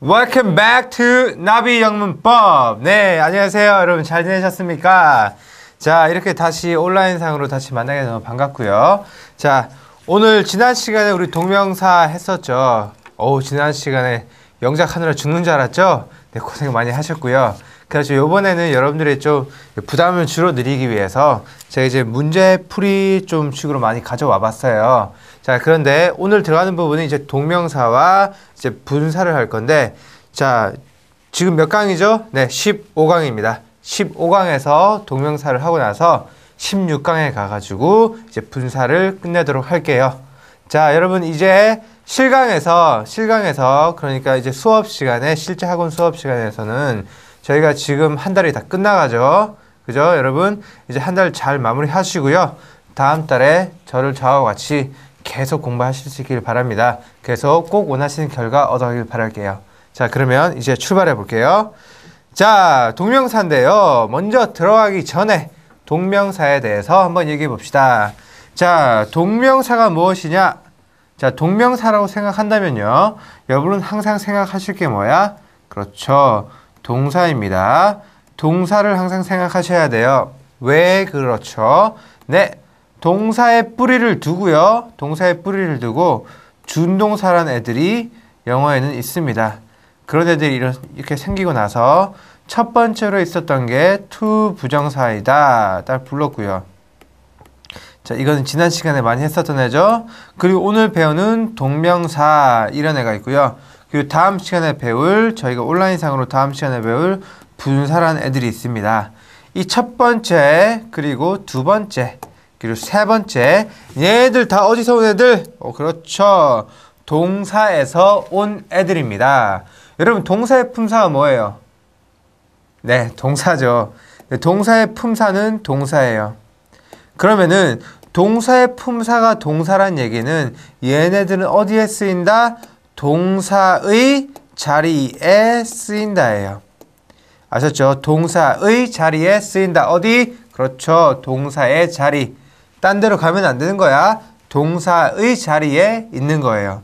Welcome back to 나비 영문법. 네, 안녕하세요. 여러분 잘 지내셨습니까? 자, 이렇게 다시 온라인상으로 다시 만나게 돼서 반갑고요. 자, 오늘 지난 시간에 우리 동명사 했었죠. 어우, 지난 시간에 영작하느라 죽는 줄 알았죠? 네, 고생 많이 하셨고요. 그래서 요번에는 여러분들의 좀 부담을 줄어드리기 위해서 제가 이제 문제풀이 좀 식으로 많이 가져와 봤어요. 자, 그런데 오늘 들어가는 부분은 이제 동명사와 이제 분사를 할 건데, 자, 지금 몇 강이죠? 네, 15강입니다. 15강에서 동명사를 하고 나서 16강에 가가지고 이제 분사를 끝내도록 할게요. 자, 여러분 이제 실강에서, 실강에서, 그러니까 이제 수업 시간에, 실제 학원 수업 시간에서는 저희가 지금 한 달이 다 끝나가죠. 그죠? 여러분, 이제 한 달 잘 마무리 하시고요. 다음 달에 저를 저와 같이 계속 공부하실 수 있길 바랍니다. 계속 꼭 원하시는 결과 얻어가길 바랄게요. 자, 그러면 이제 출발해 볼게요. 자, 동명사인데요. 먼저 들어가기 전에 동명사에 대해서 한번 얘기해 봅시다. 자, 동명사가 무엇이냐? 자, 동명사라고 생각한다면요. 여러분은 항상 생각하실 게 뭐야? 그렇죠. 동사입니다. 동사를 항상 생각하셔야 돼요. 왜 그렇죠? 네. 동사의 뿌리를 두고요. 동사의 뿌리를 두고 준동사란 애들이 영어에는 있습니다. 그런 애들이 이렇게 생기고 나서 첫 번째로 있었던 게 to 부정사이다. 딱 불렀고요. 자, 이거는 지난 시간에 많이 했었던 애죠. 그리고 오늘 배우는 동명사 이런 애가 있고요. 그 다음 시간에 배울 저희가 온라인상으로 다음 시간에 배울 분사라는 애들이 있습니다. 이 첫 번째 그리고 두 번째 그리고 세 번째 얘들 다 어디서 온 애들? 어, 그렇죠. 동사에서 온 애들입니다. 여러분 동사의 품사가 뭐예요? 네, 동사죠. 네, 동사의 품사는 동사예요. 그러면은 동사의 품사가 동사란 얘기는 얘네들은 어디에 쓰인다? 동사의 자리에 쓰인다예요. 아셨죠? 동사의 자리에 쓰인다. 어디? 그렇죠. 동사의 자리. 딴 데로 가면 안 되는 거야. 동사의 자리에 있는 거예요.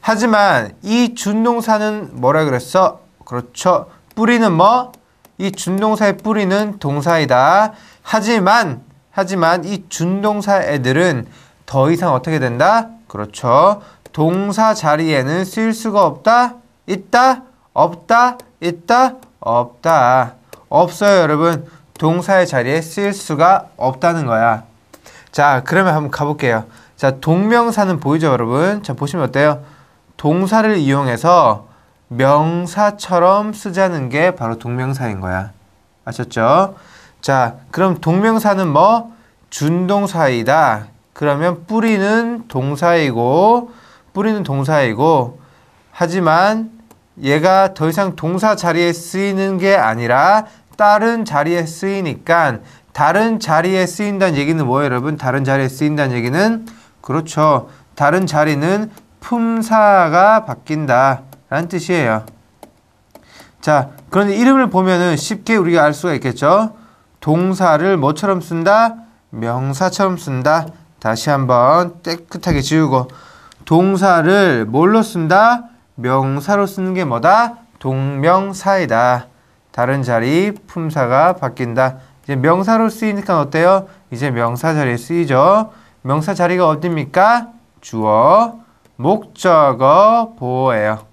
하지만 이 준동사는 뭐라 그랬어? 그렇죠. 뿌리는 뭐? 이 준동사의 뿌리는 동사이다. 하지만 하지만 이 준동사 애들은 더 이상 어떻게 된다? 그렇죠. 동사 자리에는 쓰일 수가 없다, 있다, 없다, 있다, 없다. 없어요, 여러분. 동사의 자리에 쓰일 수가 없다는 거야. 자, 그러면 한번 가볼게요. 자, 동명사는 보이죠, 여러분? 자, 보시면 어때요? 동사를 이용해서 명사처럼 쓰자는 게 바로 동명사인 거야. 아셨죠? 자, 그럼 동명사는 뭐? 준동사이다. 그러면 뿌리는 동사이고 뿌리는 동사이고 하지만 얘가 더 이상 동사 자리에 쓰이는 게 아니라 다른 자리에 쓰이니까 다른 자리에 쓰인다는 얘기는 뭐예요 여러분? 다른 자리에 쓰인다는 얘기는 그렇죠. 다른 자리는 품사가 바뀐다 라는 뜻이에요. 자, 그런데 이름을 보면은 쉽게 우리가 알 수가 있겠죠. 동사를 뭐처럼 쓴다? 명사처럼 쓴다. 다시 한번 깨끗하게 지우고 동사를 뭘로 쓴다? 명사로 쓰는 게 뭐다? 동명사이다. 다른 자리 품사가 바뀐다. 이제 명사로 쓰이니까 어때요? 이제 명사 자리에 쓰이죠. 명사 자리가 어딥니까? 주어, 목적어, 보호예요.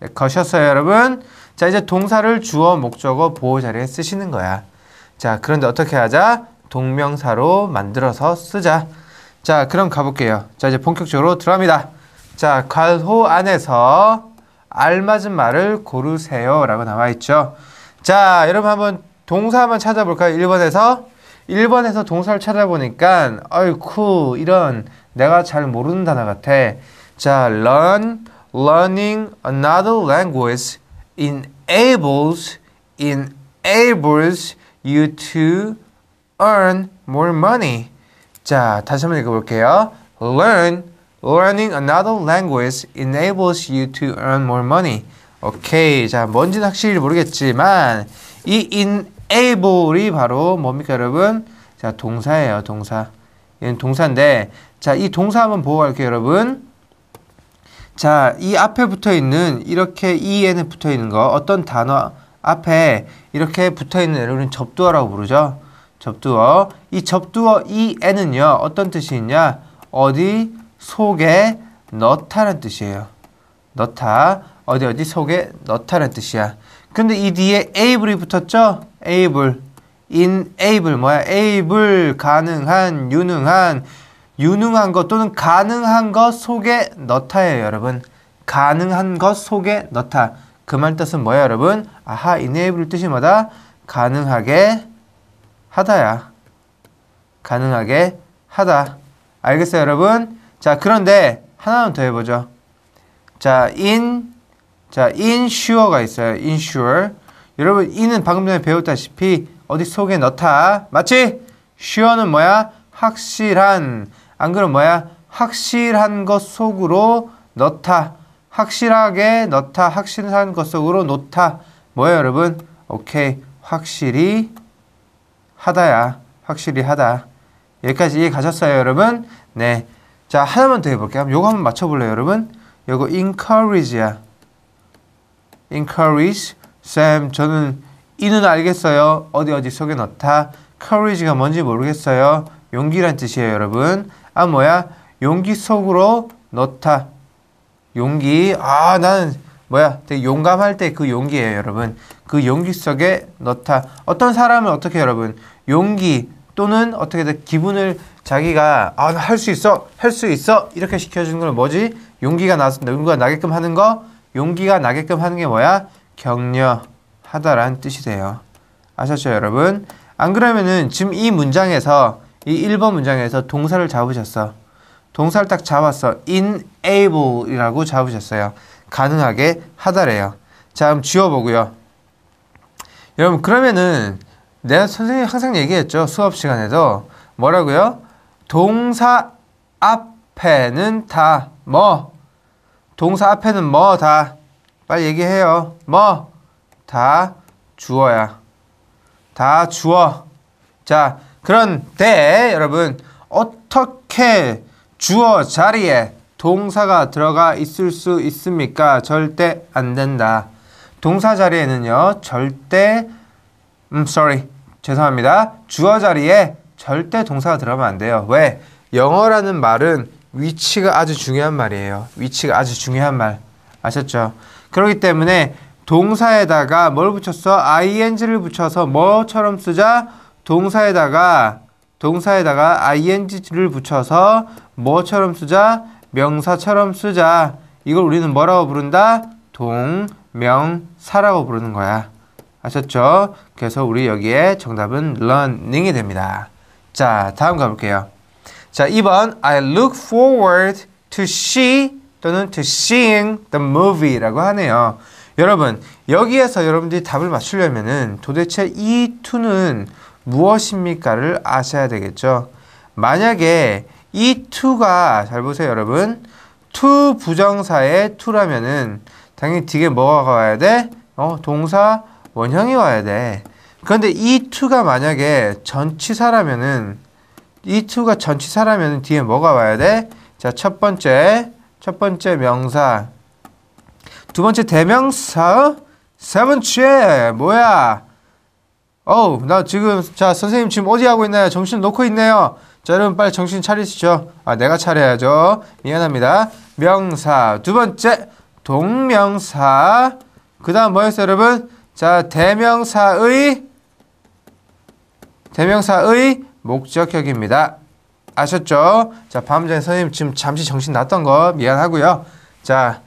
네, 거셨어요, 여러분? 자, 이제 동사를 주어, 목적어, 보호 자리에 쓰시는 거야. 자, 그런데 어떻게 하자? 동명사로 만들어서 쓰자. 자, 그럼 가볼게요. 자, 이제 본격적으로 들어갑니다. 자, 괄호 안에서 알맞은 말을 고르세요. 라고 나와 있죠. 자, 여러분 한번 동사 한번 찾아볼까요? 1번에서. 1번에서 동사를 찾아보니까, 아이쿠, 이런 내가 잘 모르는 단어 같아. 자, learn, learning another language enables, enables you to earn more money. 자, 다시 한 번 읽어볼게요. Learn, learning another language enables you to earn more money. 오케이, 자, 뭔지는 확실히 모르겠지만 이 enable이 바로 뭡니까 여러분? 자, 동사예요, 동사. 얘는 동사인데 자, 이 동사 한번 보고 갈게요, 여러분. 자, 이 앞에 붙어 있는 이렇게 en에 붙어 있는 거 어떤 단어 앞에 이렇게 붙어 있는 애를 우 접두어라고 부르죠. 접두어. 이 접두어 이애는요 어떤 뜻이 있냐? 어디 속에 넣다는 라 뜻이에요. 넣다. 어디 어디 속에 넣다는 라 뜻이야. 근데 이 뒤에 able이 붙었죠? able. enable 뭐야? able 가능한, 유능한, 유능한 것 또는 가능한 것 속에 넣다예요, 여러분. 가능한 것 속에 넣다. 그 말 뜻은 뭐야, 여러분? 아하, 이 네이블 뜻이 뭐다? 가능하게 하다야. 가능하게 하다. 알겠어요, 여러분? 자, 그런데 하나만 더 해보죠. 자, in, 자, insure가 있어요. insure. 여러분, in은 방금 전에 배웠다시피 어디 속에 넣다. 맞지? sure는 뭐야? 확실한. 안 그럼 뭐야? 확실한 것 속으로 넣다. 확실하게 넣다. 확실한 것 속으로 넣다 뭐예요, 여러분? 오케이. 확실히 하다야 확실히 하다 여기까지 이해 가셨어요 여러분? 네. 자 하나만 더 해볼게요. 요거 한번 맞춰볼래요 여러분? 요거 encourage야. encourage 쌤 저는 이는 알겠어요. 어디 어디 속에 넣다. courage가 뭔지 모르겠어요. 용기란 뜻이에요 여러분. 아 뭐야? 용기 속으로 넣다. 용기 아 나는 뭐야 되게 용감할 때 그 용기예요 여러분. 그 용기 속에 넣다. 어떤 사람은 어떻게 여러분 용기 또는 어떻게든 기분을 자기가 아할수 있어 할 수 있어 이렇게 시켜주는 건 뭐지? 용기가 나왔습니다 용기가 나게끔 하는 거 용기가 나게끔 하는 게 뭐야? 격려하다라는 뜻이 돼요. 아셨죠 여러분? 안 그러면은 지금 이 문장에서 이 1번 문장에서 동사를 잡으셨어. 동사를 딱 잡았어. enable이라고 잡으셨어요. 가능하게 하다래요. 자, 그럼 지워보고요. 여러분 그러면은 내가 선생님이 항상 얘기했죠 수업 시간에도 뭐라고요? 동사 앞에는 다뭐 동사 앞에는 뭐다 빨리 얘기해요 뭐 다 주어야 다 주어 자 그런데 여러분 어떻게 주어 자리에 동사가 들어가 있을 수 있습니까? 절대 안 된다. 동사 자리에는요, 절대, 음, sorry. 죄송합니다. 주어 자리에 절대 동사가 들어가면 안 돼요. 왜? 영어라는 말은 위치가 아주 중요한 말이에요. 위치가 아주 중요한 말. 아셨죠? 그렇기 때문에 동사에다가 뭘 붙였어? ing를 붙여서 뭐처럼 쓰자? 동사에다가 동사에다가 ing를 붙여서 뭐처럼 쓰자? 명사처럼 쓰자. 이걸 우리는 뭐라고 부른다? 동 명사라고 부르는 거야. 아셨죠? 그래서 우리 여기에 정답은 learning이 됩니다. 자, 다음 가볼게요. 자, 2번 I look forward to see 또는 to seeing the movie라고 하네요. 여러분, 여기에서 여러분들이 답을 맞추려면은 도대체 이 to는 무엇입니까를 아셔야 되겠죠. 만약에 이 to가 잘 보세요, 여러분. to 부정사의 to라면은 당연히 뒤에 뭐가 와야 돼? 어, 동사 원형이 와야 돼. 그런데 이 t 가 만약에 전치사라면은 이 t 가 전치사라면은 뒤에 뭐가 와야 돼? 자, 첫 번째 첫 번째 명사 두 번째 대명사 세 번째 뭐야? 어우, 나 지금 자, 선생님 지금 어디 하고 있나요? 정신 놓고 있네요. 자, 여러분 빨리 정신 차리시죠. 아, 내가 차려야죠. 미안합니다. 명사 두 번째 동명사. 그 다음 뭐였어요, 여러분? 자, 대명사의, 대명사의 목적격입니다. 아셨죠? 자, 방금 전에 선생님 지금 잠시 정신 났던 거 미안하고요. 자,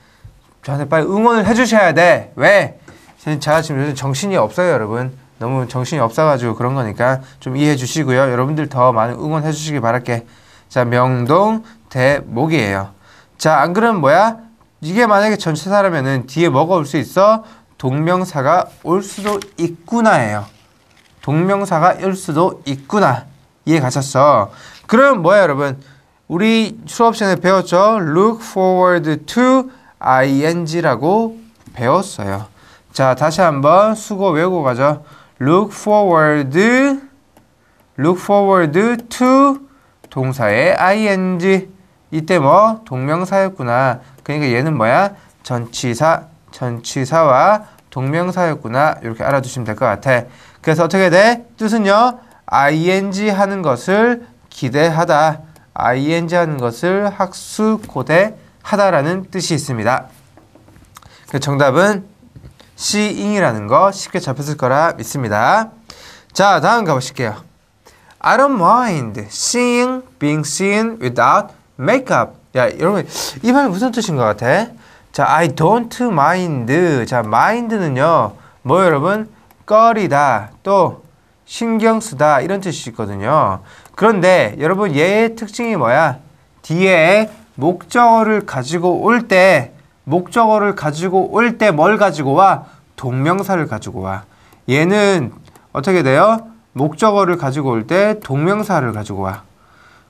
저한테 빨리 응원을 해주셔야 돼. 왜? 선 제가 지금 요즘 정신이 없어요, 여러분. 너무 정신이 없어가지고 그런 거니까 좀 이해해 주시고요. 여러분들 더 많은 응원해 주시기 바랄게. 자, 명동 대목이에요. 자, 안 그러면 뭐야? 이게 만약에 전체사라면 뒤에 뭐가 올 수 있어? 동명사가 올 수도 있구나예요. 동명사가 올 수도 있구나. 이해 가셨어? 그럼 뭐야 여러분? 우리 수업 시간에 배웠죠? look forward to ing라고 배웠어요. 자, 다시 한번 수고 외우고 가죠. look forward look forward to 동사의 ing 이때 뭐 동명사였구나. 그러니까 얘는 뭐야? 전치사, 전치사와 동명사였구나. 이렇게 알아두시면 될 것 같아. 그래서 어떻게 돼? 뜻은요. ing 하는 것을 기대하다. ing 하는 것을 학수 고대하다라는 뜻이 있습니다. 그 정답은 Cing이라는 거 쉽게 잡혔을 거라 믿습니다. 자, 다음 가보실게요. I don't mind seeing, being seen without makeup. 야, 여러분, 이 말이 무슨 뜻인 것 같아? 자, I don't mind. 자, mind는요, 뭐 여러분? 꺼리다, 또 신경 쓰다, 이런 뜻이 있거든요. 그런데 여러분, 얘의 특징이 뭐야? 뒤에 목적어를 가지고 올 때, 목적어를 가지고 올 때 뭘 가지고 와? 동명사를 가지고 와. 얘는 어떻게 돼요? 목적어를 가지고 올 때 동명사를 가지고 와.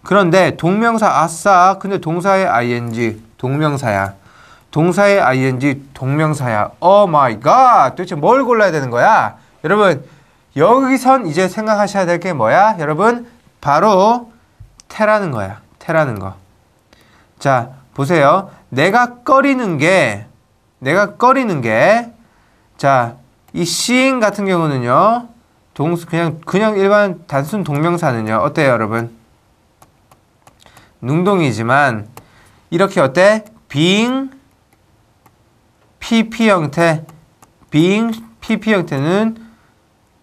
그런데 동명사 아싸 근데 동사의 ing 동명사야. 동사의 ing 동명사야. 오 마이 갓. 도대체 뭘 골라야 되는 거야? 여러분 여기선 이제 생각하셔야 될 게 뭐야? 여러분 바로 테라는 거야. 테라는 거. 자, 보세요. 내가 꺼리는 게 내가 꺼리는 게 자, 이 s e 같은 경우는요. 동 그냥 그냥 일반 단순 동명사는요. 어때요, 여러분? 능동이지만 이렇게 어때? being pp 형태 being pp 형태는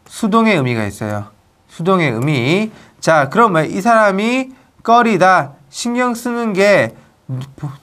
수동의 의미가 있어요. 수동의 의미. 자, 그러면 이 사람이 꺼리다 신경 쓰는 게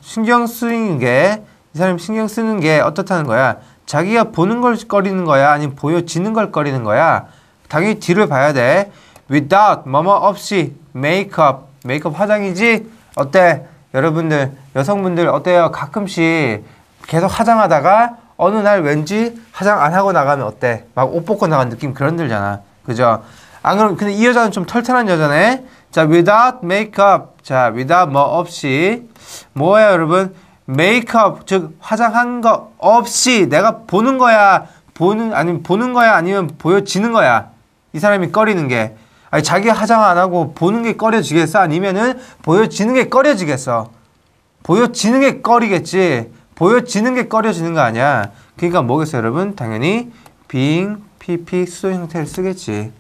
신경 쓰는게 이 사람이 신경 쓰는 게 어떻다는 거야? 자기가 보는 걸 꺼리는 거야? 아니면 보여지는 걸 꺼리는 거야? 당연히 뒤를 봐야 돼. without 뭐뭐 없이 make up 메이크업 화장이지 어때 여러분들 여성분들 어때요 가끔씩 계속 화장하다가 어느 날 왠지 화장 안 하고 나가면 어때 막 옷 벗고 나간 느낌 그런 들잖아 그죠 안 그럼 근데 이 여자는 좀 털털한 여자네 자 without makeup 자 without 뭐 없이 뭐예요 여러분 메이크업 즉 화장한 거 없이 내가 보는 거야 보는 아니면 보는 거야 아니면 보여지는 거야 이 사람이 꺼리는 게 아니 자기 화장 안 하고 보는 게 꺼려지겠어? 아니면은 보여지는 게 꺼려지겠어? 보여지는 게 꺼리겠지. 보여지는 게 꺼려지는 거 아니야. 그러니까 뭐겠어요, 여러분? 당연히 being PP 수 형태를 쓰겠지.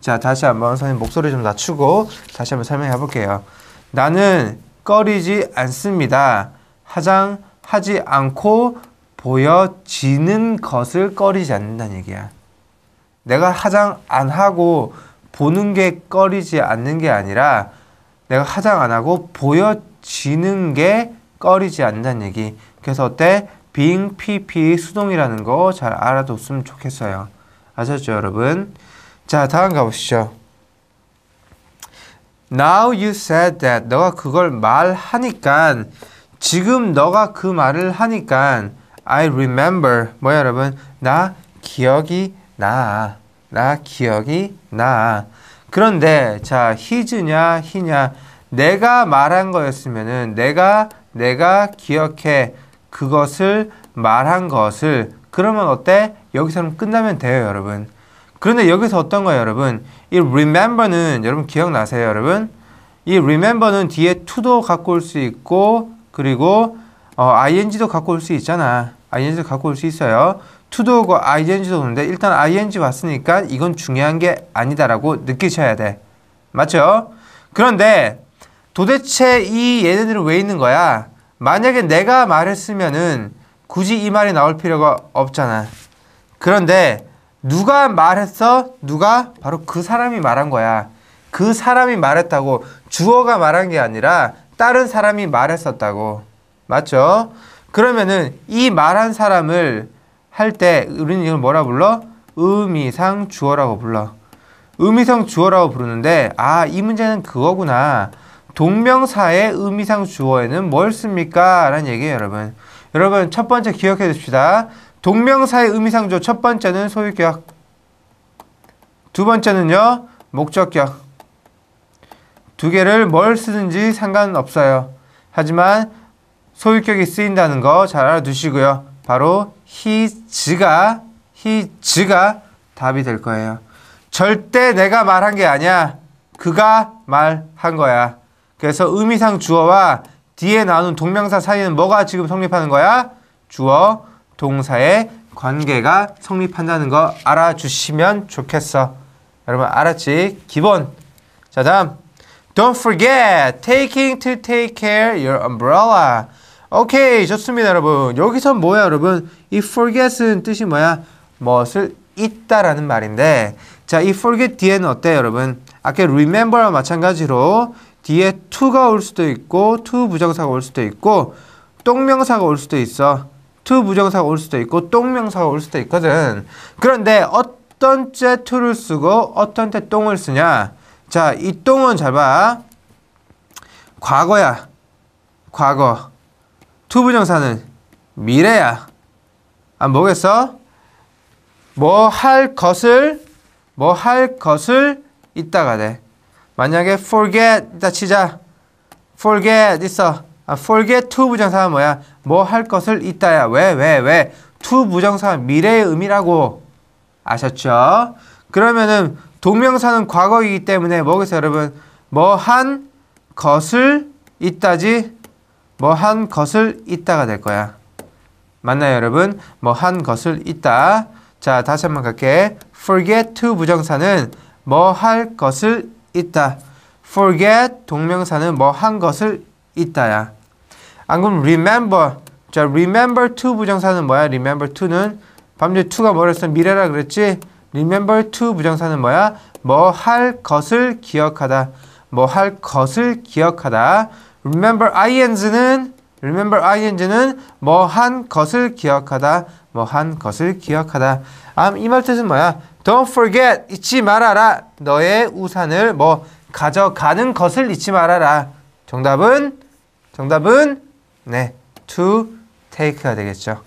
자, 다시 한번 선생님 목소리 좀 낮추고 다시 한번 설명해 볼게요. 나는 꺼리지 않습니다. 화장 하지 않고 보여지는 것을 꺼리지 않는다는 얘기야. 내가 화장 안 하고 보는 게 꺼리지 않는 게 아니라 내가 화장 안 하고 보여지는 게 꺼리지 않는다는 얘기. 그래서 어때? being pp 수동이라는 거 잘 알아뒀으면 좋겠어요. 아셨죠, 여러분? 자, 다음 가보시죠. Now you said that. 너가 그걸 말하니까 지금 너가 그 말을 하니까 I remember. 뭐야, 여러분? 나 기억이 나. 나 기억이 나. 그런데 자 히즈냐 히냐 내가 말한 거였으면은 내가 내가 기억해 그것을 말한 것을 그러면 어때? 여기서는 끝나면 돼요, 여러분. 그런데 여기서 어떤 거예요, 여러분? 이 remember는 여러분 기억나세요, 여러분? 이 remember는 뒤에 to도 갖고 올 수 있고 그리고 어, ing도 갖고 올 수 있잖아. ing도 갖고 올 수 있어요. 투도 오고 ing도 오는데 일단 ing 왔으니까 이건 중요한 게 아니다라고 느끼셔야 돼. 맞죠? 그런데 도대체 이 얘네들은 왜 있는 거야? 만약에 내가 말했으면은 굳이 이 말이 나올 필요가 없잖아. 그런데 누가 말했어? 누가? 바로 그 사람이 말한 거야. 그 사람이 말했다고 주어가 말한 게 아니라 다른 사람이 말했었다고. 맞죠? 그러면은 이 말한 사람을 할때 우리는 이걸 뭐라 불러? 의미상 주어라고 불러. 의미상 주어라고 부르는데 아이 문제는 그거구나. 동명사의 의미상 주어에는 뭘 씁니까? 라는 얘기예요 여러분. 여러분 첫 번째 기억해 둡시다. 동명사의 의미상 주어 첫 번째는 소유격. 두 번째는요 목적격. 두 개를 뭘 쓰는지 상관없어요. 하지만 소유격이 쓰인다는 거 잘 알아두시고요. 바로 히즈가 히즈가 답이 될 거예요. 절대 내가 말한 게 아니야. 그가 말한 거야. 그래서 의미상 주어와 뒤에 나오는 동명사 사이는 뭐가 지금 성립하는 거야? 주어, 동사의 관계가 성립한다는 거 알아주시면 좋겠어. 여러분 알았지? 기본. 자 다음. Don't forget taking to take care your umbrella. 오케이 좋습니다 여러분 여기서 뭐야 여러분 이 forget은 뜻이 뭐야 무엇을 잊다라는 말인데 자이 forget 뒤에는 어때요 여러분 아까 remember와 마찬가지로 뒤에 to가 올 수도 있고 to 부정사가 올 수도 있고 똥명사가올 수도 있어 to 부정사가 올 수도 있고 똥명사가올 수도 있거든 그런데 어떤 때 to를 쓰고 어떤 때 똥을 쓰냐 자이 똥은 잘봐 과거야 과거 투부정사는 미래야. 아, 뭐겠어? 뭐 할 것을, 뭐 할 것을 있다가 돼. 만약에 forget 있다 치자. forget 있어. 아, forget to 부정사는 뭐야? 뭐 할 것을 있다야. 왜, 왜, 왜? to 부정사 미래의 의미라고. 아셨죠? 그러면은 동명사는 과거이기 때문에 뭐겠어요, 여러분? 뭐 한 것을 있다지 뭐한 것을 있다가 될 거야. 맞나요, 여러분? 뭐 한 것을 있다. 자, 다시 한 번 갈게. forget to 부정사는 뭐 할 것을 있다. forget 동명사는 뭐 한 것을 있다야. 안 그럼 remember. 자, remember to 부정사는 뭐야? remember to는 밤새 to가 뭐랬어? 미래라 그랬지? remember to 부정사는 뭐야? 뭐 할 것을 기억하다. 뭐 할 것을 기억하다. remember ing는 remember ing는 뭐 한 것을 기억하다 뭐 한 것을 기억하다 아, 이말 뜻은 뭐야? Don't forget 잊지 말아라 너의 우산을 뭐 가져가는 것을 잊지 말아라 정답은 정답은 네 to take가 되겠죠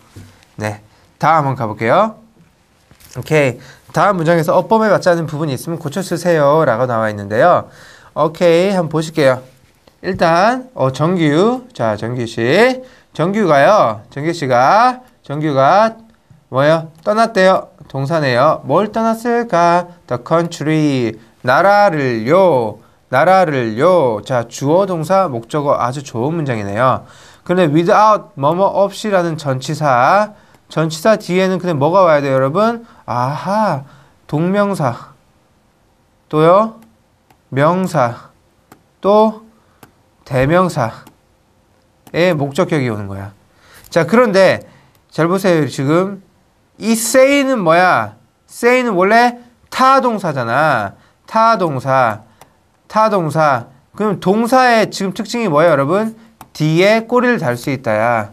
네 다음 한번 가볼게요 오케이 다음 문장에서 어법에 맞지 않은 부분이 있으면 고쳐 쓰세요 라고 나와 있는데요 오케이 한번 보실게요 일단 어, 정규 자 정규 씨 정규가요 정규 씨가 정규가 뭐요 떠났대요 동사네요 뭘 떠났을까 the country 나라를요 나라를요 자 주어 동사 목적어 아주 좋은 문장이네요 근데 without 뭐뭐 없이라는 전치사 전치사 뒤에는 근데 뭐가 와야 돼요 여러분 아하 동명사 또요 명사 또 대명사의 목적격이 오는 거야. 자, 그런데 잘 보세요. 지금 이 say는 뭐야? say는 원래 타동사잖아. 타동사. 타동사. 그럼 동사의 지금 특징이 뭐예요, 여러분? 뒤에 꼬리를 달 수 있다야.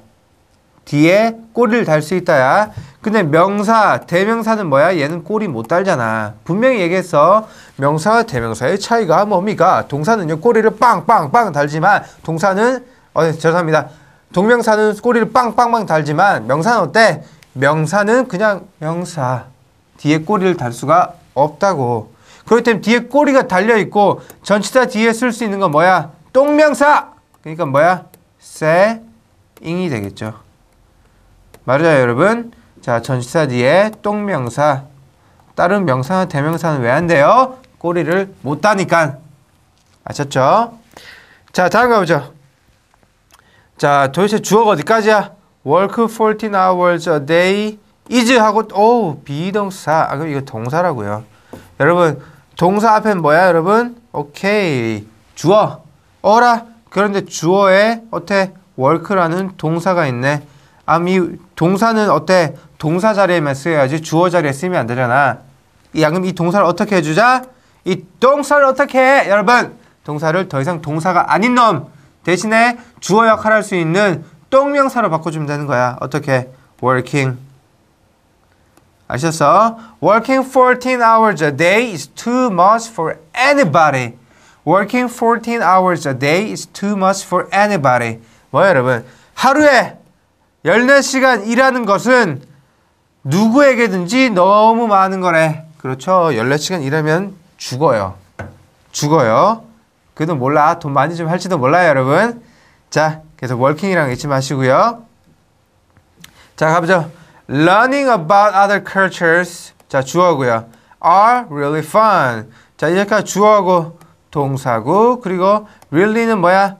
뒤에 꼬리를 달 수 있다야. 근데 명사, 대명사는 뭐야? 얘는 꼬리 못 달잖아. 분명히 얘기했어. 명사와 대명사의 차이가 뭡니까? 동사는요, 꼬리를 빵빵빵 달지만, 동사는, 어, 네, 죄송합니다. 동명사는 꼬리를 빵빵빵 달지만, 명사는 어때? 명사는 그냥 명사. 뒤에 꼬리를 달 수가 없다고. 그렇기 때문에 뒤에 꼬리가 달려있고, 전치사 뒤에 쓸 수 있는 건 뭐야? 똥명사 그러니까 뭐야? 세, 잉이 되겠죠. 맞아요, 여러분. 자, 전시사 뒤에 똥명사. 다른 명사나 대명사는 왜 안 돼요? 꼬리를 못 따니까. 아셨죠? 자, 다음 가보죠. 자, 도대체 주어가 어디까지야? work 14 hours a day is 하고, 오, 비동사. 아, 그럼 이거 동사라고요. 여러분, 동사 앞엔 뭐야, 여러분? 오케이. 주어. 어라. 그런데 주어에, 어때? work라는 동사가 있네. 아미 동사는 어때? 동사 자리에만 쓰여야지 주어 자리에 쓰면 안 되잖아. 야, 그럼 이 동사를 어떻게 해주자? 이 동사를 어떻게 해? 여러분, 동사를 더 이상 동사가 아닌 놈 대신에 주어 역할할수 있는 똥명사로 바꿔주면 되는 거야. 어떻게? working. 아셨어? working 14 hours a day is too much for anybody. working 14 hours a day is too much for anybody. 뭐야, 여러분? 하루에 14시간 일하는 것은 누구에게든지 너무 많은 거래. 그렇죠. 14시간 일하면 죽어요. 죽어요. 그래도 몰라. 돈 많이 좀 할지도 몰라요, 여러분. 자, 계속 서킹이랑 잊지 마시고요. 자, 가보죠. Learning about other cultures. 자, 주어고요. Are really fun. 자, 이제까지 주어하고 동사고 그리고 really는 뭐야?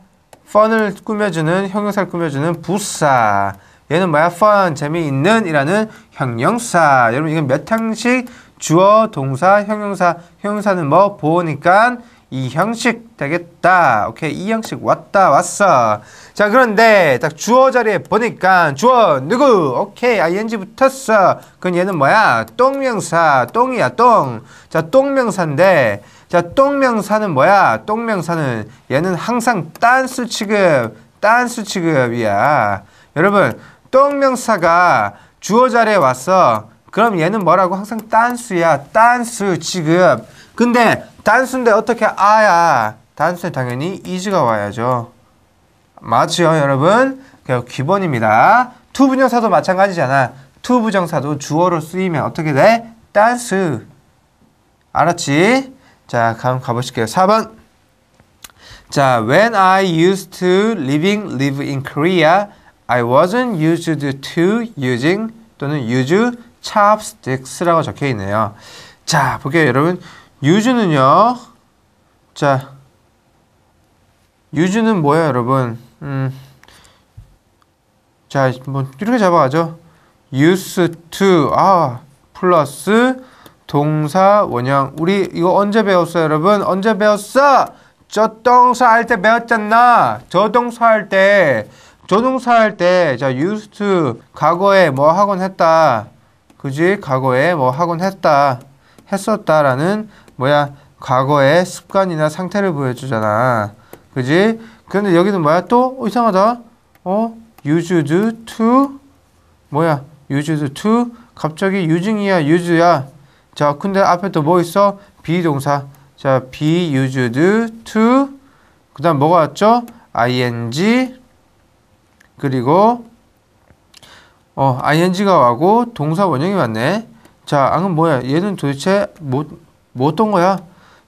fun을 꾸며주는 형용사를 꾸며주는 부사. 얘는 뭐야? fun, 재미있는 이라는 형용사. 여러분 이건 몇 형식? 주어, 동사, 형용사. 형용사는 뭐? 보니까 이 형식 되겠다. 오케이. 이 형식 왔다 왔어. 자, 그런데 딱 주어 자리에 보니까 주어 누구? 오케이. ing 붙었어. 그건 얘는 뭐야? 똥명사. 똥이야, 똥. 자, 똥명사인데 자, 똥명사는 뭐야? 똥명사는 얘는 항상 딴수 취급, 딴수 취급이야. 여러분, 동명사가 주어 자리에 왔어. 그럼 얘는 뭐라고? 항상 단수야단수 지금. 근데 단수인데 어떻게 아야? 단수에 당연히 이즈가 와야죠. 맞죠, 여러분? 그 기본입니다. to 부정사도 마찬가지잖아. t 부정사도 주어로 쓰이면 어떻게 돼? 단수. 알았지? 자, 다음 가보실게요. 4번. 자, when I used to living live in Korea, I wasn't used to using 또는 use chopsticks라고 적혀 있네요. 자, 보게요 여러분. use는요. 자, use는 뭐예요, 여러분? 음. 자, 뭐 이렇게 잡아가죠. used to 아, 플러스 동사 원형. 우리 이거 언제 배웠어요, 여러분? 언제 배웠어? 저동사 할 때 배웠잖아. 저동사 할 때. 조동사 할때자 used to 과거에 뭐 하곤 했다. 그지? 과거에 뭐 하곤 했다. 했었다라는 뭐야? 과거의 습관이나 상태를 보여주잖아. 그지? 그런데 여기는 뭐야? 또 어, 이상하다. 어? used to 뭐야? used to 갑자기 유증이야, 유즈야. 자, 근데 앞에 또 뭐 있어? 비동사. 자, be used to 그다음 뭐가 왔죠? ing 그리고 어, ing가 와고 동사 원형이 왔네. 자, 방금 뭐야? 얘는 도대체 뭐, 뭐 어떤 거야?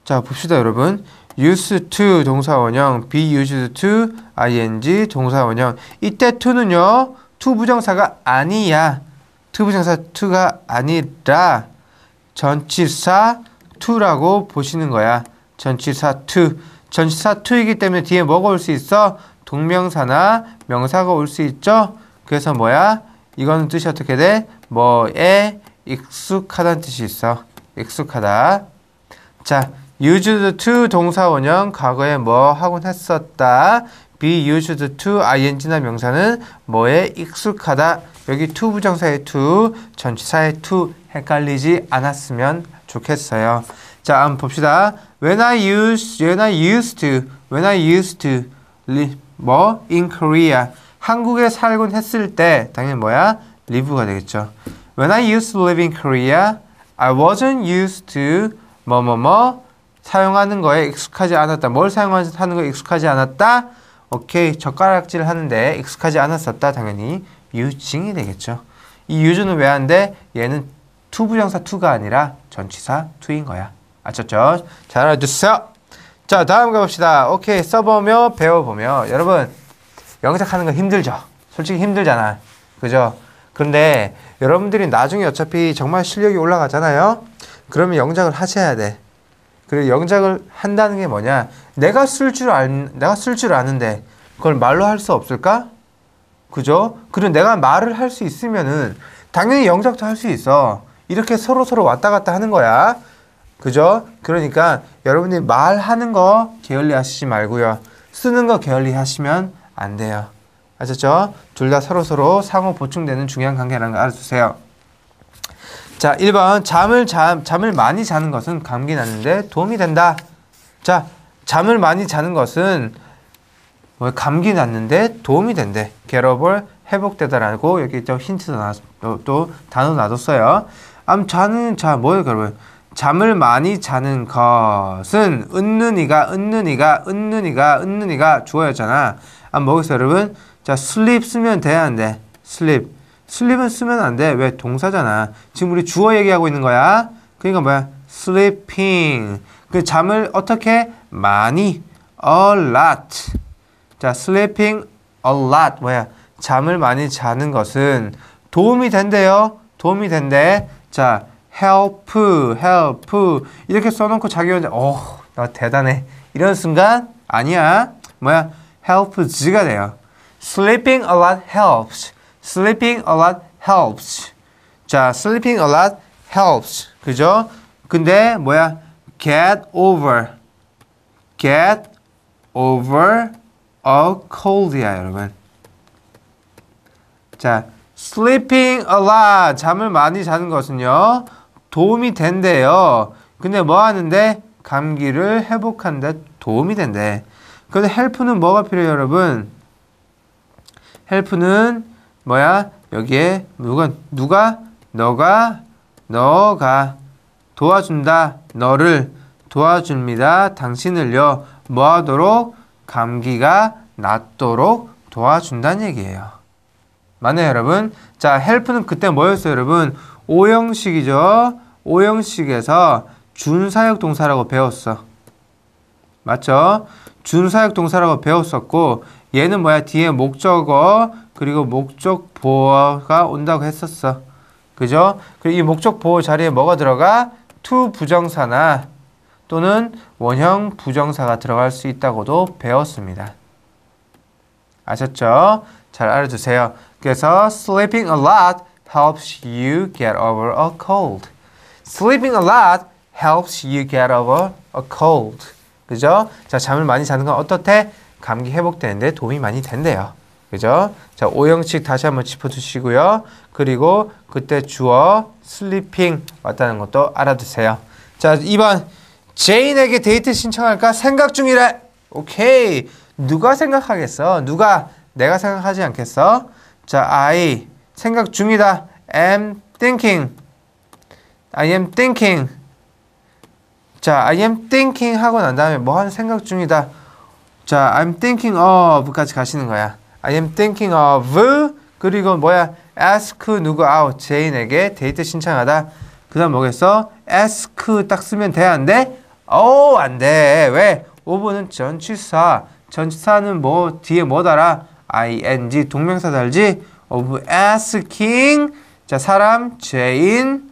자, 봅시다, 여러분. used to 동사 원형, be used to ing 동사 원형. 이때 to는요, to 부정사가 아니야. to 부정사 to가 아니라 전치사 to라고 보시는 거야. 전치사 to. 전치사 to이기 때문에 뒤에 먹어올 수 있어? 동명사나 명사가 올 수 있죠. 그래서 뭐야? 이거는 뜻이 어떻게 돼? 뭐에 익숙하다는 뜻이 있어. 익숙하다. 자, used to 동사 원형 과거에 뭐 하곤 했었다. be used to ing나 명사는 뭐에 익숙하다. 여기 to 부정사의 to, 전치사의 to 헷갈리지 않았으면 좋겠어요. 자, 한번 봅시다. When I used, when I used to, when I used to, 뭐 in Korea 한국에 살곤 했을 때 당연히 뭐야? live가 되겠죠. When I used to live in Korea, I wasn't used to 뭐뭐뭐 뭐, 뭐 사용하는 거에 익숙하지 않았다. 뭘 사용하는 거에 익숙하지 않았다. 오케이 젓가락질 하는데 익숙하지 않았었다. 당연히 유징이 되겠죠. 이 유주는 왜 안 돼? 얘는 투부정사 투가 아니라 전치사 투인 거야. 아셨죠? 잘 알아주세요. 자 다음 가봅시다. 오케이 써보며 배워보며 여러분 영작하는 거 힘들죠. 솔직히 힘들잖아. 그죠? 근데 여러분들이 나중에 어차피 정말 실력이 올라가잖아요. 그러면 영작을 하셔야 돼. 그리고 영작을 한다는 게 뭐냐? 내가 쓸 줄 알, 내가 쓸 줄 아는데 그걸 말로 할 수 없을까? 그죠? 그리고 내가 말을 할 수 있으면은 당연히 영작도 할 수 있어. 이렇게 서로 서로 왔다 갔다 하는 거야. 그죠? 그러니까 여러분이 말하는 거 게을리 하시지 말고요. 쓰는 거 게을리 하시면 안 돼요. 아셨죠? 둘 다 서로서로 상호 보충되는 중요한 관계라는 거 알아주세요. 자, 1번. 잠을, 잠, 잠을 많이 자는 것은 감기 났는데 도움이 된다. 자, 잠을 많이 자는 것은 뭐 감기 났는데 도움이 된대. 괴롭을 회복되다라고 여기 좀 힌트도 나, 또 단어 놔뒀어요. 암, 자는, 자, 뭐예요, 괴롭을? 잠을 많이 자는 것은 은는이가 은는이가 은는이가 은는이가 주어였잖아. 안 먹겠어 여러분. 자, sleep 쓰면 돼야 안 돼. sleep. sleep은 쓰면 안 돼. 왜 동사잖아. 지금 우리 주어 얘기하고 있는 거야. 그러니까 뭐야? sleeping. 그 잠을 어떻게 많이 a lot. 자, sleeping a lot 뭐야? 잠을 많이 자는 것은 도움이 된대요. 도움이 된대. 자, help, help 이렇게 써놓고 자기 혼자 어, 나 대단해 이런 순간 아니야 뭐야 helps가 돼요 sleeping a lot helps sleeping a lot helps 자 sleeping a lot helps 그죠? 근데 뭐야 get over get over a cold야 여러분 자 sleeping a lot 잠을 많이 자는 것은요 도움이 된대요. 근데 뭐 하는데? 감기를 회복한데 도움이 된대. 그런데 헬프는 뭐가 필요해요, 여러분? 헬프는 뭐야? 여기에 누가 누가 너가 너가 도와준다. 너를 도와줍니다. 당신을요. 뭐 하도록 감기가 낫도록 도와준다는 얘기예요. 맞나요, 여러분? 자, 헬프는 그때 뭐였어요, 여러분? 오형식이죠. 오형식에서 준사역 동사라고 배웠어. 맞죠? 준사역 동사라고 배웠었고 얘는 뭐야? 뒤에 목적어 그리고 목적 보어가 온다고 했었어. 그죠? 그리고 이 목적 보어 자리에 뭐가 들어가? to 부정사나 또는 원형 부정사가 들어갈 수 있다고도 배웠습니다. 아셨죠? 잘 알아두세요. 그래서 sleeping a lot helps you get over a cold. Sleeping a lot helps you get over a cold. 그죠? 자, 잠을 많이 자는 건 어떻대? 감기 회복되는데 도움이 많이 된대요. 그죠? 자, 오형식 다시 한번 짚어주시고요. 그리고 그때 주어 sleeping 왔다는 것도 알아두세요. 자, 2번. 제인에게 데이트 신청할까? 생각 중이래. 오케이. 누가 생각하겠어? 누가? 내가 생각하지 않겠어? 자, I 생각 중이다. am thinking. I am thinking. 자, I am thinking 하고 난 다음에 뭐 하는 생각 중이다. 자, I'm thinking of까지 가시는 거야. I am thinking of 그리고 뭐야? ask 누구 out 제인에게 데이트 신청하다. 그다음 뭐겠어? ask 딱 쓰면 돼안 돼? 어, 안 돼. 왜? 오브는 전치사. 전치사는 뭐 뒤에 뭐 달아? ing 동명사 달지? of asking 자 사람 죄인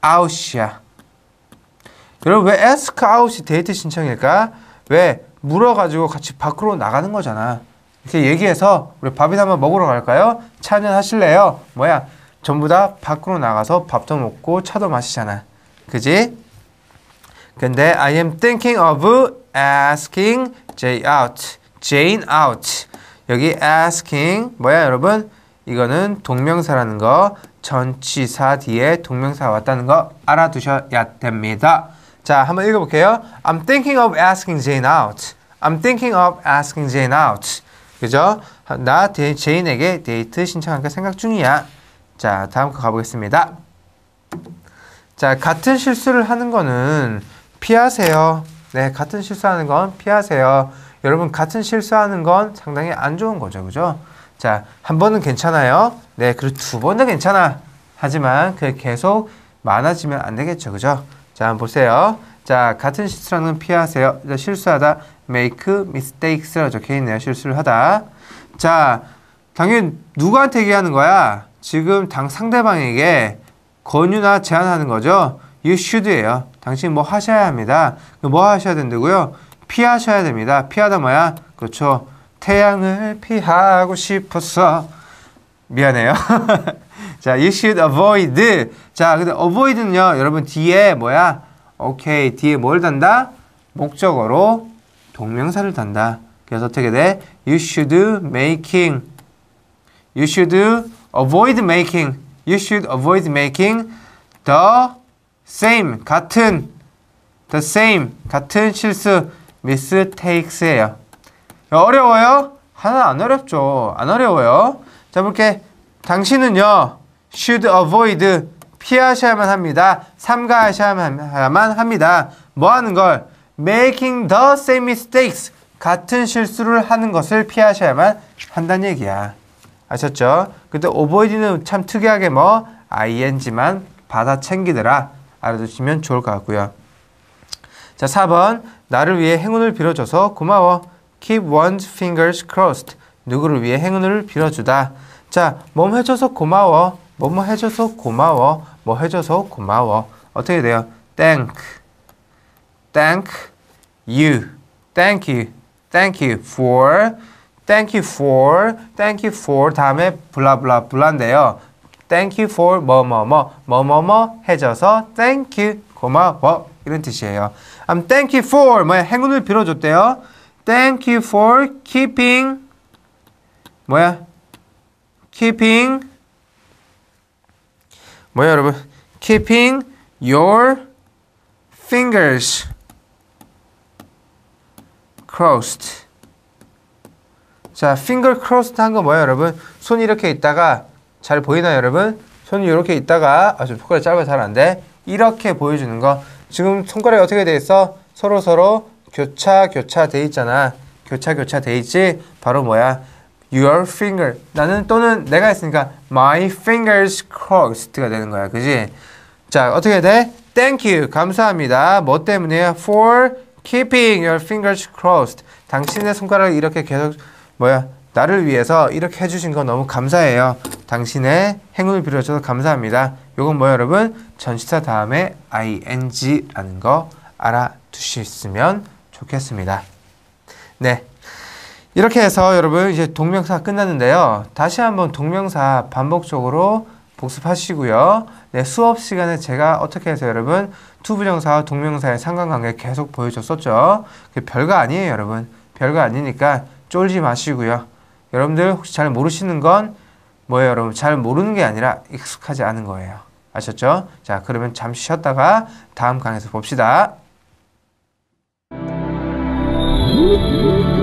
아웃이야 여러분 왜 ask out이 데이트 신청일까? 왜 물어가지고 같이 밖으로 나가는 거잖아. 이렇게 얘기해서 우리 밥이나 한번 먹으러 갈까요? 차는 하실래요? 뭐야? 전부 다 밖으로 나가서 밥도 먹고 차도 마시잖아. 그지? 근데 I am thinking of asking Jay out. Jane out. 여기 asking 뭐야 여러분? 이거는 동명사라는 거 전치사 뒤에 동명사 왔다는 거 알아두셔야 됩니다. 자, 한번 읽어볼게요. I'm thinking of asking Jane out. I'm thinking of asking Jane out. 그죠? 나 제인에게 데이트 신청할까 생각 중이야. 자, 다음 거 가보겠습니다. 자, 같은 실수를 하는 거는 피하세요. 네, 같은 실수하는 건 피하세요. 여러분, 같은 실수하는 건 상당히 안 좋은 거죠. 그죠? 자, 한 번은 괜찮아요. 네, 그리고 두 번도 괜찮아. 하지만 그게 계속 많아지면 안 되겠죠. 그죠? 자, 한번 보세요. 자, 같은 실수라는 피하세요. 실수하다. make mistakes라고 적혀 있네요. 실수를 하다. 자, 당연히 누구한테 얘기하는 거야? 지금 당 상대방에게 권유나 제안하는 거죠. You should예요. 당신 뭐 하셔야 합니다. 뭐 하셔야 된다고요? 피하셔야 됩니다. 피하다 뭐야? 그렇죠. 태양을 피하고 싶었어. 미안해요. 자, you should avoid. 자, 근데 avoid는요, 여러분 뒤에 뭐야? 오케이, 뒤에 뭘 단다? 목적어로 동명사를 단다. 그래서 어떻게 돼? You should making. You should avoid making. You should avoid making the same 같은 the same 같은 실수 mistakes예요. 어려워요? 하나 안 어렵죠. 안 어려워요. 자, 볼게. 당신은요, should avoid, 피하셔야만 합니다. 삼가하셔야만 합니다. 뭐 하는 걸? making the same mistakes. 같은 실수를 하는 것을 피하셔야만 한다는 얘기야. 아셨죠? 근데 avoid는 참 특이하게 뭐, ing만 받아 챙기더라. 알아두시면 좋을 것 같고요. 자, 4번. 나를 위해 행운을 빌어줘서 고마워. keep one's fingers crossed. 누구를 위해 행운을 빌어주다. 자, 몸 해줘서 고마워. 뭐 뭐 해줘서 고마워. 뭐 해줘서 고마워. 어떻게 돼요? Thank, thank you, thank you, thank you for, thank you for, thank you for 다음에 블라블라블라인데요. Thank you for 뭐 뭐 뭐 뭐 뭐 뭐 해줘서 thank you 고마워 이런 뜻이에요. I'm thank you for 뭐 행운을 빌어줬대요. Thank you for keeping 뭐야? keeping 뭐야 여러분? keeping your fingers crossed. 자, finger crossed 한 거뭐야 여러분? 손이 이렇게 있다가 잘 보이나요, 여러분? 손이 이렇게 있다가 아, 주 손가락 짧아 잘안 돼. 이렇게 보여주는 거. 지금 손가락이 어떻게 돼 있어? 서로 서로 교차 교차 돼 있잖아. 교차 교차 돼 있지? 바로 뭐야? Your finger. 나는 또는 내가 했으니까 my fingers crossed가 되는 거야. 그지? 자, 어떻게 돼? Thank you. 감사합니다. 뭐 때문에요? For keeping your fingers crossed. 당신의 손가락을 이렇게 계속 뭐야? 나를 위해서 이렇게 해주신 거 너무 감사해요. 당신의 행운을 빌어줘서 감사합니다. 요건 뭐 여러분? 전시사 다음에 ing라는 거 알아두셨으면 좋겠습니다. 네. 이렇게 해서 여러분 이제 동명사 끝났는데요. 다시 한번 동명사 반복적으로 복습하시고요. 네, 수업 시간에 제가 어떻게 해서 여러분 투부정사와 동명사의 상관관계 계속 보여줬었죠. 별거 아니에요, 여러분. 별거 아니니까 쫄지 마시고요. 여러분들 혹시 잘 모르시는 건 뭐예요, 여러분? 잘 모르는 게 아니라 익숙하지 않은 거예요. 아셨죠? 자, 그러면 잠시 쉬었다가 다음 강에서 봅시다. Música uhum.